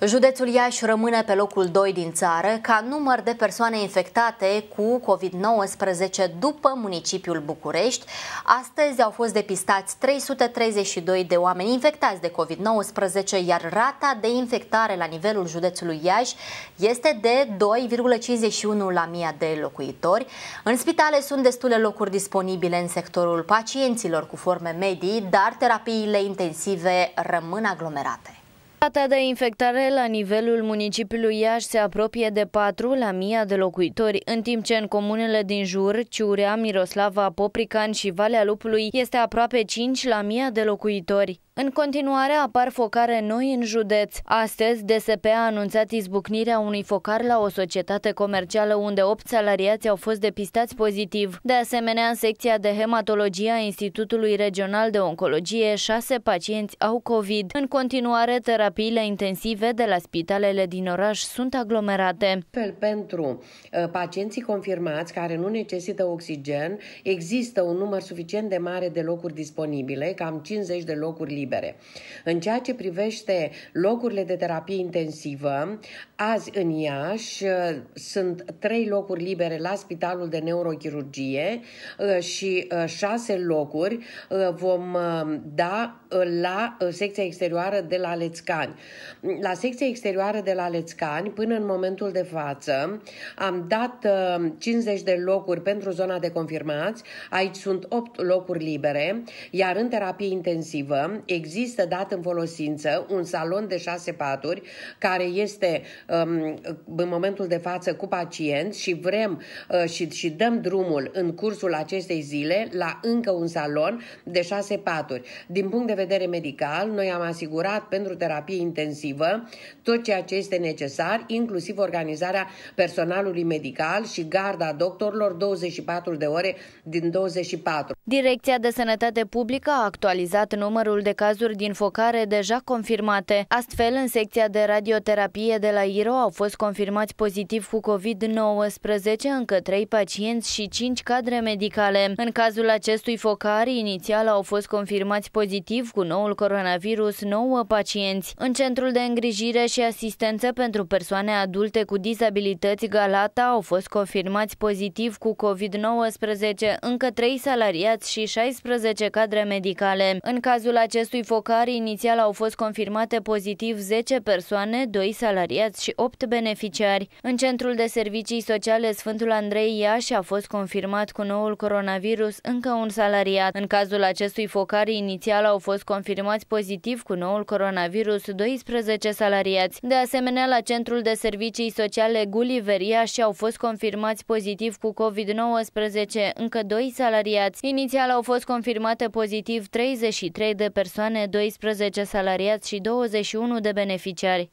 Județul Iași rămâne pe locul 2 din țară ca număr de persoane infectate cu COVID-19 după municipiul București. Astăzi au fost depistați 332 de oameni infectați de COVID-19, iar rata de infectare la nivelul județului Iași este de 2,51 la mia de locuitori. În spitale sunt destule locuri disponibile în sectorul pacienților cu forme medii, dar terapiile intensive rămân aglomerate. Rata de infectare la nivelul municipiului Iași se apropie de 4 la 1000 de locuitori, în timp ce în comunele din jur, Ciurea, Miroslava, Poprican și Valea Lupului este aproape 5 la 1000 de locuitori. În continuare apar focare noi în județ. Astăzi, DSP a anunțat izbucnirea unui focar la o societate comercială unde 8 salariați au fost depistați pozitiv. De asemenea, în secția de hematologie a Institutului Regional de Oncologie, 6 pacienți au COVID. În continuare, terapiile intensive de la spitalele din oraș sunt aglomerate. Pentru uh, pacienții confirmați care nu necesită oxigen, există un număr suficient de mare de locuri disponibile, cam 50 de locuri libere libere. În ceea ce privește locurile de terapie intensivă, azi în Iași uh, sunt trei locuri libere la Spitalul de Neurochirurgie uh, și uh, șase locuri vom da la secția exterioară de la Lețcani. La secția exterioară de la Lețcani, până în momentul de față, am dat 50 de locuri pentru zona de confirmați, aici sunt 8 locuri libere, iar în terapie intensivă există dat în folosință un salon de șase paturi care este um, în momentul de față cu pacienți și vrem uh, și, și dăm drumul în cursul acestei zile la încă un salon de șase paturi. Din punct de vedere medical, noi am asigurat pentru terapie intensivă tot ceea ce este necesar, inclusiv organizarea personalului medical și garda doctorilor 24 de ore din 24. Direcția de Sănătate Publică a actualizat numărul de cazuri cazuri din focare deja confirmate. Astfel, în secția de radioterapie de la Iro au fost confirmați pozitiv cu COVID-19 încă 3 pacienți și 5 cadre medicale. În cazul acestui focar, inițial au fost confirmați pozitiv cu noul coronavirus 9 pacienți. În Centrul de Îngrijire și Asistență pentru Persoane Adulte cu Dizabilități Galata au fost confirmați pozitiv cu COVID-19 încă 3 salariați și 16 cadre medicale. În cazul acestui acestui focar, inițial au fost confirmate pozitiv 10 persoane, 2 salariați și 8 beneficiari. În centrul de servicii sociale Sfântul Andrei Iași a fost confirmat cu noul coronavirus încă un salariat. În cazul acestui focar, inițial au fost confirmați pozitiv cu noul coronavirus 12 salariați. De asemenea, la centrul de servicii sociale Gulliver Iași au fost confirmați pozitiv cu COVID-19 încă 2 salariați. Inițial au fost confirmate pozitiv 33 de persoane persoane, 12 salariați și 21 de beneficiari.